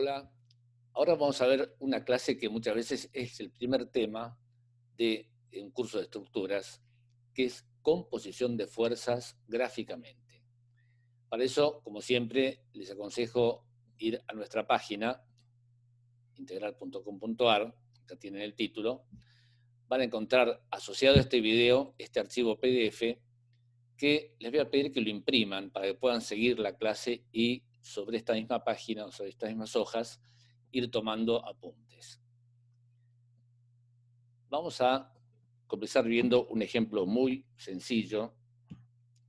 Hola, ahora vamos a ver una clase que muchas veces es el primer tema de un curso de estructuras, que es composición de fuerzas gráficamente. Para eso, como siempre, les aconsejo ir a nuestra página, integral.com.ar, acá tienen el título, van a encontrar asociado a este video este archivo PDF que les voy a pedir que lo impriman para que puedan seguir la clase y sobre esta misma página, sobre estas mismas hojas, ir tomando apuntes. Vamos a comenzar viendo un ejemplo muy sencillo,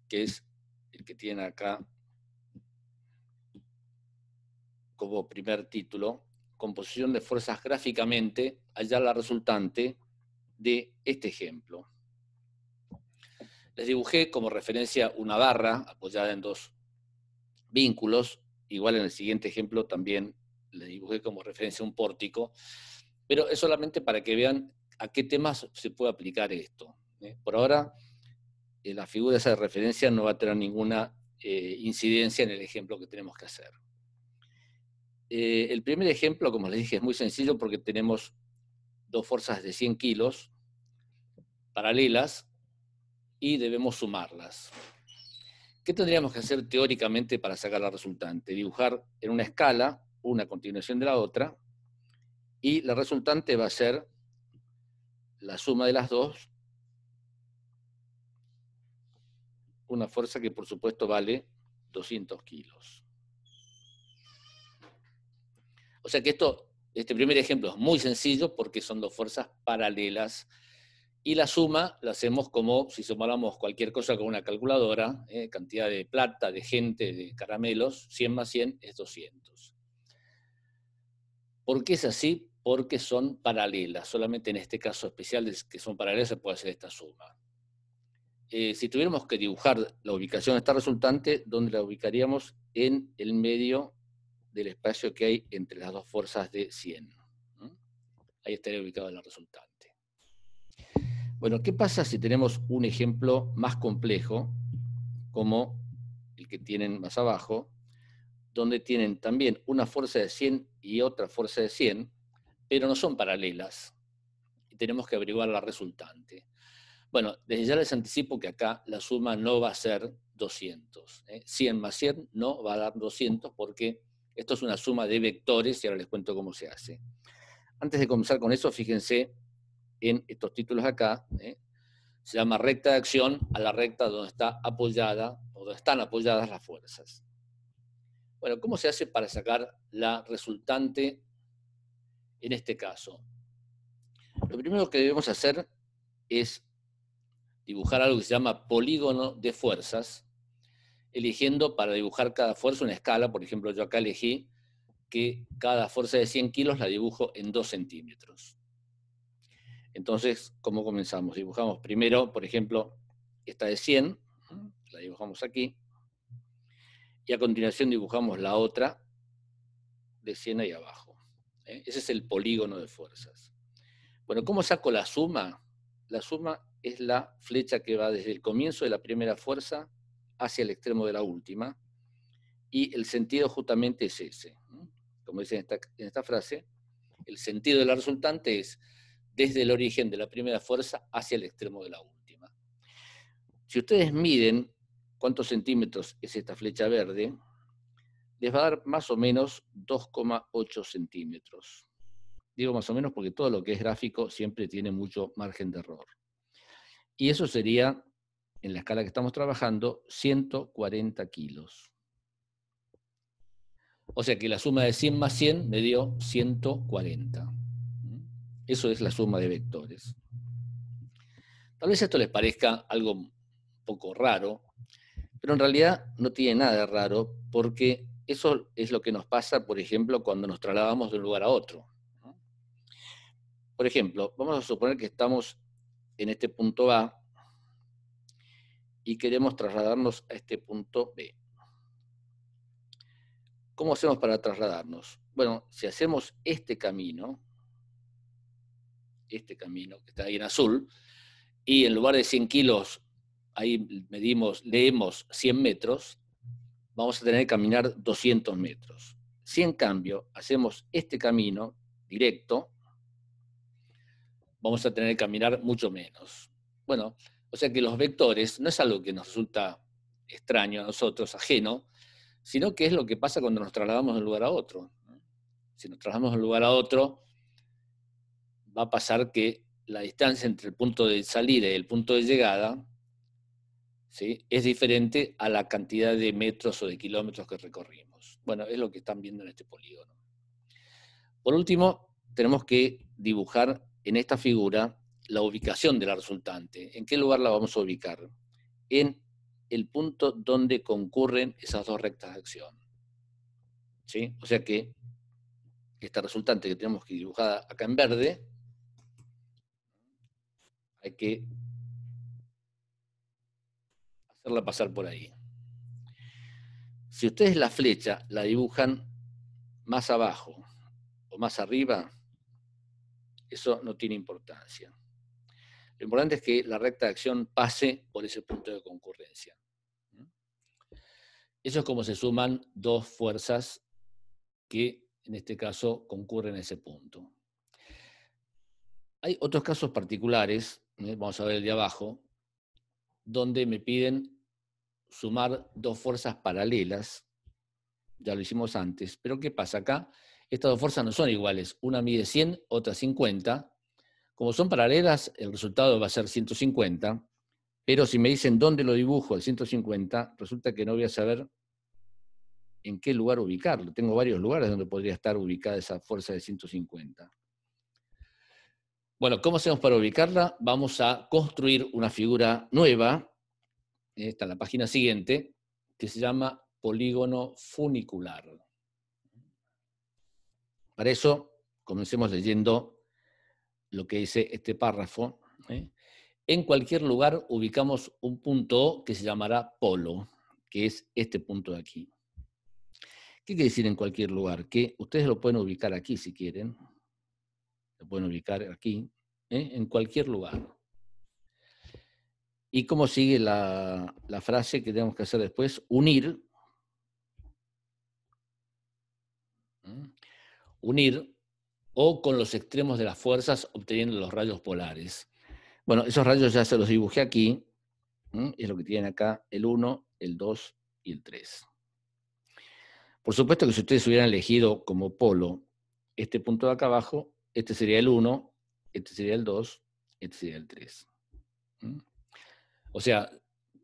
que es el que tienen acá como primer título, composición de fuerzas gráficamente, allá la resultante de este ejemplo. Les dibujé como referencia una barra apoyada en dos vínculos, igual en el siguiente ejemplo también le dibujé como referencia un pórtico, pero es solamente para que vean a qué temas se puede aplicar esto. ¿eh? Por ahora, eh, la figura esa de esa referencia no va a tener ninguna eh, incidencia en el ejemplo que tenemos que hacer. el primer ejemplo, como les dije, es muy sencillo porque tenemos dos fuerzas de 100 kilos paralelas y debemos sumarlas. ¿Qué tendríamos que hacer teóricamente para sacar la resultante? Dibujar en una escala una continuación de la otra y la resultante va a ser la suma de las dos, una fuerza que por supuesto vale 200 kilos. O sea que esto, este primer ejemplo es muy sencillo porque son dos fuerzas paralelas y la suma la hacemos como si sumáramos cualquier cosa con una calculadora, eh, cantidad de plata, de gente, de caramelos, 100 más 100 es 200. ¿Por qué es así? Porque son paralelas, solamente en este caso especial que son paralelas se puede hacer esta suma. Eh, si tuviéramos que dibujar la ubicación de esta resultante, ¿dónde la ubicaríamos? En el medio del espacio que hay entre las dos fuerzas de 100. Ahí estaría ubicada la resultante. Bueno, ¿qué pasa si tenemos un ejemplo más complejo, como el que tienen más abajo, donde tienen también una fuerza de 100 y otra fuerza de 100, pero no son paralelas? Y tenemos que averiguar la resultante. Bueno, desde ya les anticipo que acá la suma no va a ser 200. 100 ¿eh? más 100 no va a dar 200 porque esto es una suma de vectores y ahora les cuento cómo se hace. Antes de comenzar con eso, fíjense en estos títulos acá, ¿eh? se llama recta de acción a la recta donde está apoyada o donde están apoyadas las fuerzas. Bueno, ¿cómo se hace para sacar la resultante en este caso? Lo primero que debemos hacer es dibujar algo que se llama polígono de fuerzas, eligiendo para dibujar cada fuerza una escala. Por ejemplo, yo acá elegí que cada fuerza de 100 kilos la dibujo en 2 centímetros. Entonces, ¿cómo comenzamos? Dibujamos primero, por ejemplo, esta de 100, la dibujamos aquí, y a continuación dibujamos la otra de 100 ahí abajo. ¿eh? Ese es el polígono de fuerzas. Bueno, ¿cómo saco la suma? La suma es la flecha que va desde el comienzo de la primera fuerza hacia el extremo de la última, y el sentido justamente es ese. Como dice en esta frase, el sentido de la resultante es desde el origen de la primera fuerza hacia el extremo de la última. Si ustedes miden cuántos centímetros es esta flecha verde, les va a dar más o menos 2,8 centímetros. Digo más o menos porque todo lo que es gráfico siempre tiene mucho margen de error. Y eso sería, en la escala que estamos trabajando, 140 kilos. O sea que la suma de 100 más 100 me dio 140. Eso es la suma de vectores. Tal vez esto les parezca algo un poco raro, pero en realidad no tiene nada de raro porque eso es lo que nos pasa, por ejemplo, cuando nos trasladamos de un lugar a otro. Por ejemplo, vamos a suponer que estamos en este punto A y queremos trasladarnos a este punto B. ¿Cómo hacemos para trasladarnos? Bueno, si hacemos este camino, este camino, que está ahí en azul, y en lugar de 100 kilos, ahí medimos, leemos 100 metros, vamos a tener que caminar 200 metros. Si en cambio hacemos este camino directo, vamos a tener que caminar mucho menos. Bueno, o sea que los vectores no es algo que nos resulta extraño a nosotros, ajeno, sino que es lo que pasa cuando nos trasladamos de un lugar a otro. Si nos trasladamos de un lugar a otro, va a pasar que la distancia entre el punto de salida y el punto de llegada ¿sí? es diferente a la cantidad de metros o de kilómetros que recorrimos. Bueno, es lo que están viendo en este polígono. Por último, tenemos que dibujar en esta figura la ubicación de la resultante. ¿En qué lugar la vamos a ubicar? En el punto donde concurren esas dos rectas de acción. ¿Sí? O sea que esta resultante que tenemos que dibujada acá en verde hay que hacerla pasar por ahí. Si ustedes la flecha la dibujan más abajo o más arriba, eso no tiene importancia. Lo importante es que la recta de acción pase por ese punto de concurrencia. Eso es como se suman dos fuerzas que en este caso concurren a ese punto. Hay otros casos particulares ¿eh? vamos a ver el de abajo, donde me piden sumar dos fuerzas paralelas, ya lo hicimos antes, pero ¿qué pasa acá? Estas dos fuerzas no son iguales, una mide 100, otra 50, como son paralelas, el resultado va a ser 150, pero si me dicen dónde lo dibujo el 150, resulta que no voy a saber en qué lugar ubicarlo. Tengo varios lugares donde podría estar ubicada esa fuerza de 150. Bueno, ¿cómo hacemos para ubicarla? Vamos a construir una figura nueva, está en la página siguiente, que se llama polígono funicular. Para eso, comencemos leyendo lo que dice este párrafo. ¿eh? En cualquier lugar ubicamos un punto que se llamará polo, que es este punto de aquí. ¿Qué quiere decir en cualquier lugar? Que ustedes lo pueden ubicar aquí si quieren se pueden ubicar aquí, ¿eh? en cualquier lugar. Y cómo sigue la, frase que tenemos que hacer después, unir. ¿Mm? Unir o con los extremos de las fuerzas obteniendo los rayos polares. Bueno, esos rayos ya se los dibujé aquí. Es lo que tienen acá el 1, el 2 y el 3. Por supuesto que si ustedes hubieran elegido como polo este punto de acá abajo, este sería el 1, este sería el 2, este sería el 3. O sea,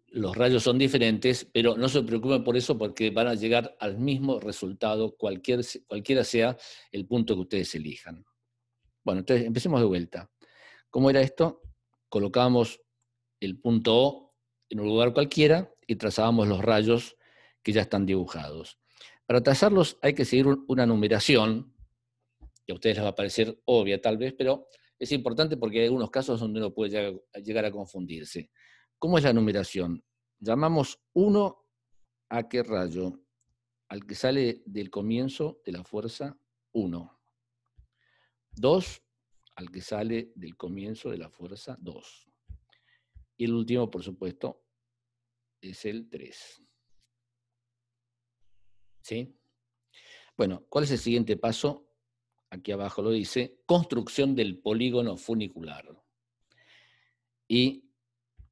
los rayos son diferentes, pero no se preocupen por eso porque van a llegar al mismo resultado cualquier, cualquiera sea el punto que ustedes elijan. Bueno, entonces empecemos de vuelta. ¿Cómo era esto? Colocábamos el punto O en un lugar cualquiera y trazábamos los rayos que ya están dibujados. Para trazarlos hay que seguir una numeración que a ustedes les va a parecer obvia tal vez, pero es importante porque hay algunos casos donde uno puede llegar a confundirse. ¿Cómo es la numeración? Llamamos 1 a qué rayo? Al que sale del comienzo de la fuerza 1. 2 al que sale del comienzo de la fuerza 2. Y el último, por supuesto, es el 3. ¿Sí? Bueno, ¿cuál es el siguiente paso? aquí abajo lo dice, construcción del polígono funicular. Y,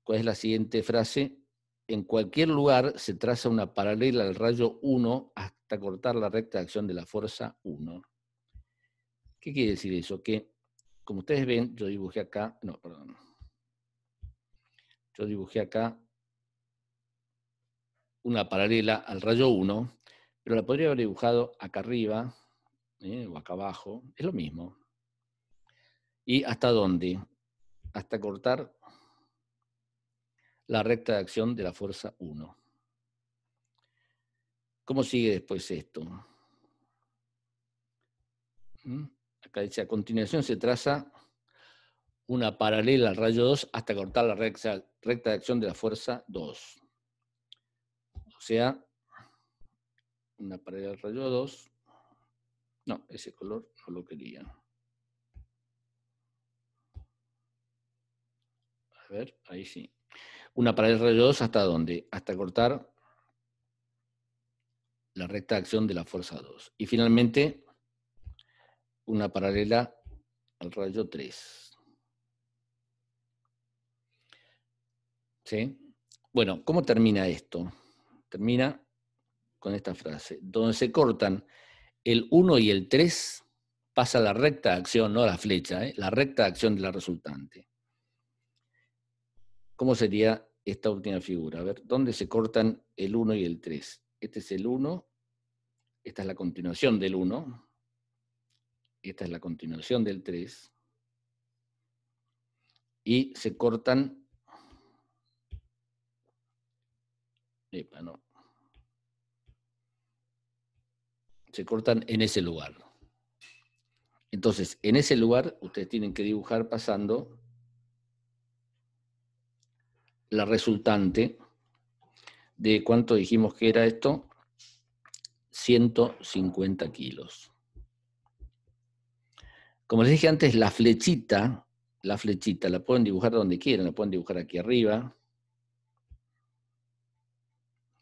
¿cuál es la siguiente frase? En cualquier lugar se traza una paralela al rayo 1 hasta cortar la recta de acción de la fuerza 1. ¿Qué quiere decir eso? Que, como ustedes ven, yo dibujé acá, no, perdón. Yo dibujé acá una paralela al rayo 1, pero la podría haber dibujado acá arriba, ¿eh? o acá abajo, es lo mismo. ¿Y hasta dónde? Hasta cortar la recta de acción de la fuerza 1. ¿Cómo sigue después esto? ¿Mm? Acá dice, a continuación se traza una paralela al rayo 2 hasta cortar la recta de acción de la fuerza 2. O sea, una paralela al rayo 2 no, ese color no lo quería. A ver, ahí sí. Una al rayo 2 hasta dónde? Hasta cortar la recta de acción de la fuerza 2. Y finalmente, una paralela al rayo 3. ¿Sí? Bueno, ¿cómo termina esto? Termina con esta frase, donde se cortan el 1 y el 3 pasa la recta de acción, no la flecha, ¿eh? la recta de acción de la resultante. ¿Cómo sería esta última figura? A ver, ¿dónde se cortan el 1 y el 3? Este es el 1, esta es la continuación del 1, esta es la continuación del 3, y se cortan... Epa, no, se cortan en ese lugar. Entonces, en ese lugar ustedes tienen que dibujar pasando la resultante de cuánto dijimos que era esto, 150 kilos. Como les dije antes, la flechita, la flechita la pueden dibujar donde quieran, la pueden dibujar aquí arriba.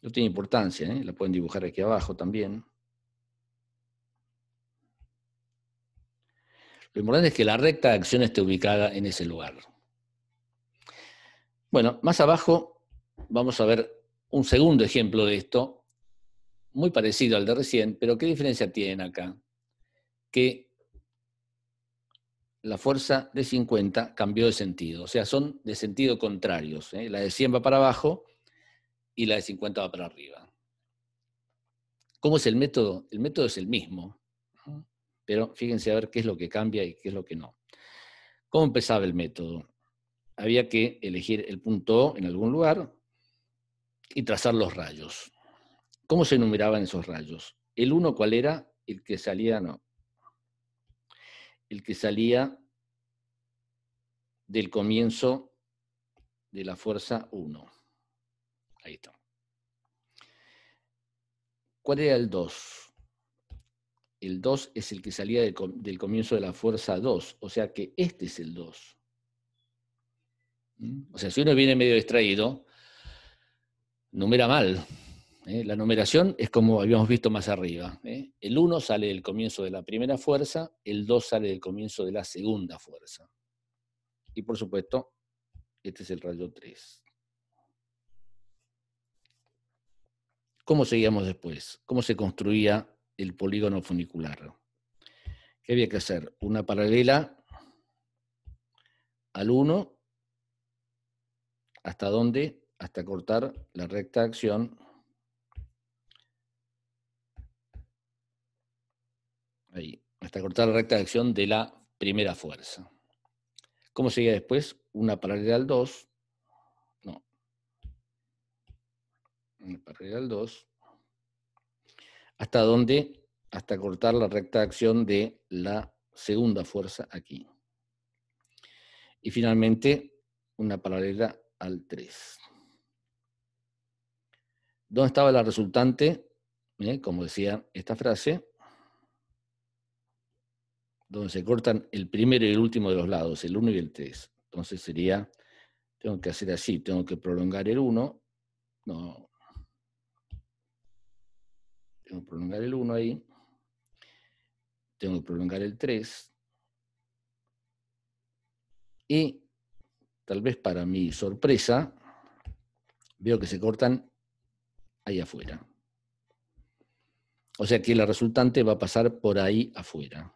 No tiene importancia, ¿eh? la pueden dibujar aquí abajo también. Lo importante es que la recta de acción esté ubicada en ese lugar. Bueno, más abajo vamos a ver un segundo ejemplo de esto, muy parecido al de recién, pero ¿qué diferencia tienen acá? Que la fuerza de 50 cambió de sentido, o sea, son de sentido contrarios. ¿eh? La de 100 va para abajo y la de 50 va para arriba. ¿Cómo es el método? El método es el mismo, pero fíjense a ver qué es lo que cambia y qué es lo que no. ¿Cómo empezaba el método? Había que elegir el punto O en algún lugar y trazar los rayos. ¿Cómo se enumeraban esos rayos? El 1, ¿cuál era? El que salía, no. El que salía del comienzo de la fuerza 1. Ahí está. ¿Cuál era el 2? el 2 es el que salía del comienzo de la fuerza 2, o sea que este es el 2. ¿Mm? O sea, si uno viene medio distraído, numera mal. ¿eh? La numeración es como habíamos visto más arriba. ¿eh? El 1 sale del comienzo de la primera fuerza, el 2 sale del comienzo de la segunda fuerza. Y por supuesto, este es el rayo 3. ¿Cómo seguíamos después? ¿Cómo se construía el polígono funicular. ¿Qué había que hacer? Una paralela al 1, ¿hasta dónde? Hasta cortar la recta de acción. Ahí, hasta cortar la recta de acción de la primera fuerza. ¿Cómo sería después? Una paralela al 2. No. Una paralela al 2. ¿Hasta dónde? Hasta cortar la recta de acción de la segunda fuerza aquí. Y finalmente, una paralela al 3. ¿Dónde estaba la resultante? ¿Eh? Como decía esta frase, donde se cortan el primero y el último de los lados, el 1 y el 3. Entonces sería, tengo que hacer así, tengo que prolongar el 1, no, tengo que prolongar el 1 ahí, tengo que prolongar el 3, y tal vez para mi sorpresa, veo que se cortan ahí afuera. O sea que la resultante va a pasar por ahí afuera.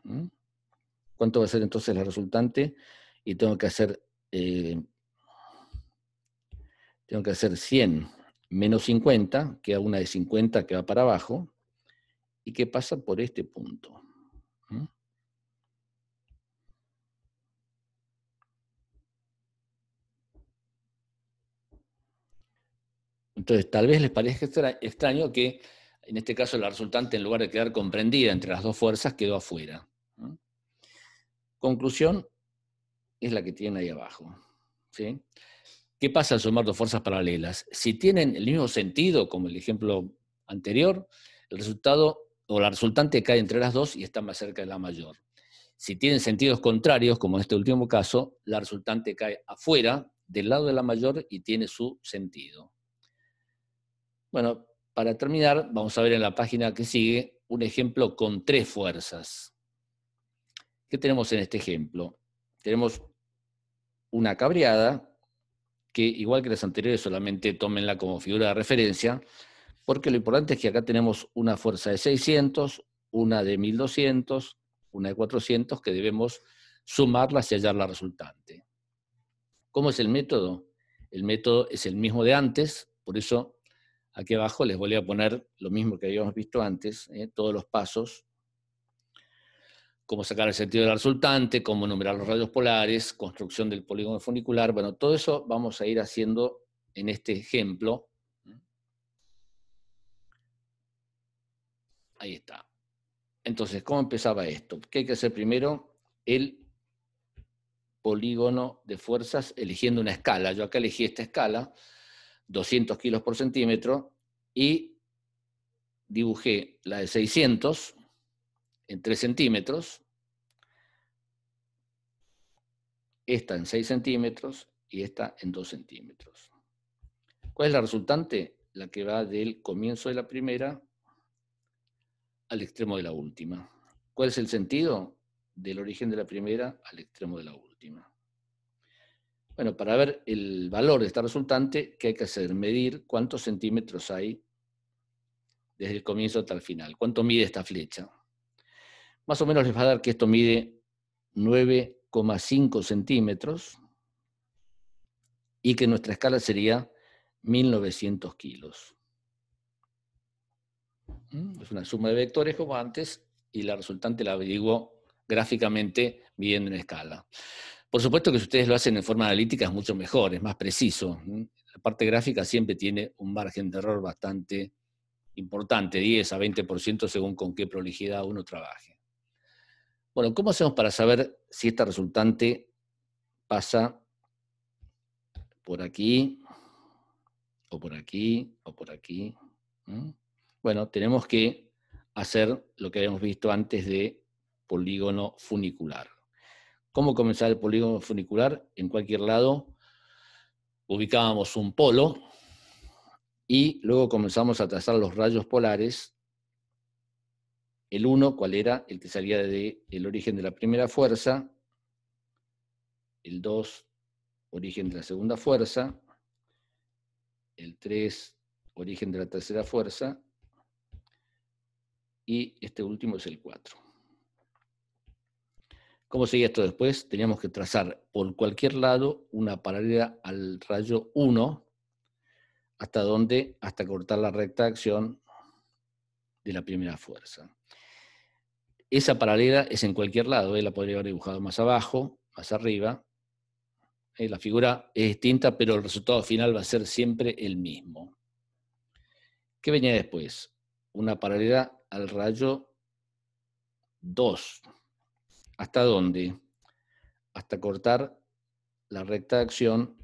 ¿Cuánto va a ser entonces la resultante? Y tengo que hacer, eh, tengo que hacer 100 menos 50, queda una de 50 que va para abajo, y qué pasa por este punto. Entonces, tal vez les parezca extraño que, en este caso, la resultante, en lugar de quedar comprendida entre las dos fuerzas, quedó afuera. Conclusión es la que tienen ahí abajo. ¿Qué pasa al sumar dos fuerzas paralelas? Si tienen el mismo sentido, como el ejemplo anterior, el resultado o la resultante cae entre las dos y está más cerca de la mayor. Si tienen sentidos contrarios, como en este último caso, la resultante cae afuera del lado de la mayor y tiene su sentido. Bueno, para terminar, vamos a ver en la página que sigue un ejemplo con tres fuerzas. ¿Qué tenemos en este ejemplo? Tenemos una cabreada, que igual que las anteriores solamente tómenla como figura de referencia, porque lo importante es que acá tenemos una fuerza de 600, una de 1200, una de 400 que debemos sumarlas y hallar la resultante. ¿Cómo es el método? El método es el mismo de antes, por eso aquí abajo les voy a poner lo mismo que habíamos visto antes, ¿eh? todos los pasos, cómo sacar el sentido de la resultante, cómo numerar los radios polares, construcción del polígono funicular, bueno, todo eso vamos a ir haciendo en este ejemplo Ahí está. Entonces, ¿cómo empezaba esto? ¿Qué hay que hacer primero? El polígono de fuerzas eligiendo una escala. Yo acá elegí esta escala, 200 kilos por centímetro, y dibujé la de 600 en 3 centímetros, esta en 6 centímetros y esta en 2 centímetros. ¿Cuál es la resultante? La que va del comienzo de la primera al extremo de la última. ¿Cuál es el sentido? Del origen de la primera al extremo de la última. Bueno, para ver el valor de esta resultante, ¿qué hay que hacer? Medir cuántos centímetros hay desde el comienzo hasta el final. ¿Cuánto mide esta flecha? Más o menos les va a dar que esto mide 9,5 centímetros y que nuestra escala sería 1900 kilos es una suma de vectores como antes, y la resultante la averiguo gráficamente viendo en escala. Por supuesto que si ustedes lo hacen en forma analítica es mucho mejor, es más preciso. La parte gráfica siempre tiene un margen de error bastante importante, 10 a 20% según con qué prolijidad uno trabaje. Bueno, ¿cómo hacemos para saber si esta resultante pasa por aquí, o por aquí, o por aquí? Bueno, tenemos que hacer lo que habíamos visto antes de polígono funicular. ¿Cómo comenzar el polígono funicular? En cualquier lado ubicábamos un polo y luego comenzamos a trazar los rayos polares. El 1, cuál era el que salía del origen de la primera fuerza, el 2, origen de la segunda fuerza, el 3, origen de la tercera fuerza, y este último es el 4. ¿Cómo seguía esto después? Teníamos que trazar por cualquier lado una paralela al rayo 1 hasta dónde? hasta cortar la recta de acción de la primera fuerza. Esa paralela es en cualquier lado, eh, la podría haber dibujado más abajo, más arriba. Eh, la figura es distinta, pero el resultado final va a ser siempre el mismo. ¿Qué venía después? una paralela al rayo 2. ¿Hasta dónde? Hasta cortar la recta de acción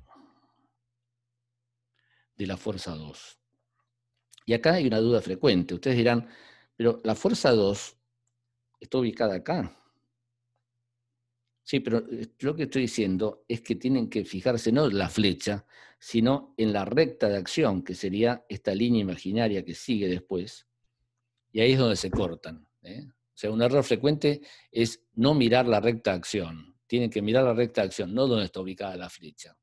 de la fuerza 2. Y acá hay una duda frecuente. Ustedes dirán, pero la fuerza 2 está ubicada acá. Sí, pero eh, lo que estoy diciendo es que tienen que fijarse no en la flecha, sino en la recta de acción, que sería esta línea imaginaria que sigue después, y ahí es donde se cortan. ¿eh? O sea, un error frecuente es no mirar la recta acción. Tienen que mirar la recta acción, no donde está ubicada la flecha.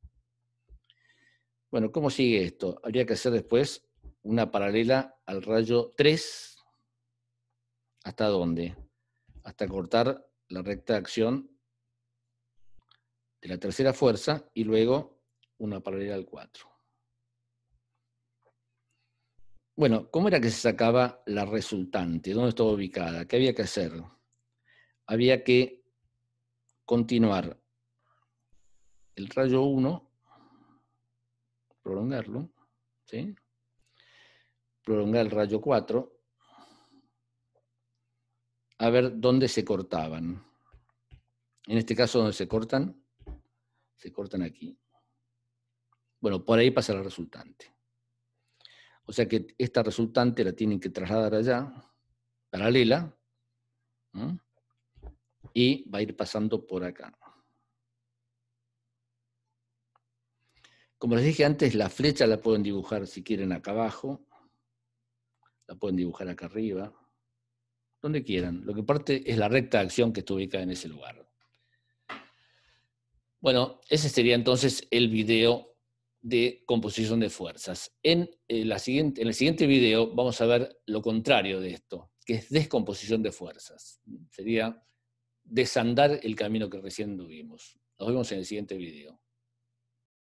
Bueno, ¿cómo sigue esto? Habría que hacer después una paralela al rayo 3. ¿Hasta dónde? Hasta cortar la recta acción de la tercera fuerza y luego una paralela al 4. Bueno, ¿cómo era que se sacaba la resultante? ¿Dónde estaba ubicada? ¿Qué había que hacer? Había que continuar el rayo 1, prolongarlo, ¿sí? prolongar el rayo 4, a ver dónde se cortaban. En este caso, ¿dónde se cortan? Se cortan aquí. Bueno, por ahí pasa la resultante. O sea que esta resultante la tienen que trasladar allá, paralela, y va a ir pasando por acá. Como les dije antes, la flecha la pueden dibujar si quieren acá abajo, la pueden dibujar acá arriba, donde quieran. Lo que parte es la recta de acción que está ubicada en ese lugar. Bueno, ese sería entonces el video de composición de fuerzas. En, eh, la siguiente, en el siguiente video vamos a ver lo contrario de esto, que es descomposición de fuerzas. Sería desandar el camino que recién tuvimos. Nos vemos en el siguiente video.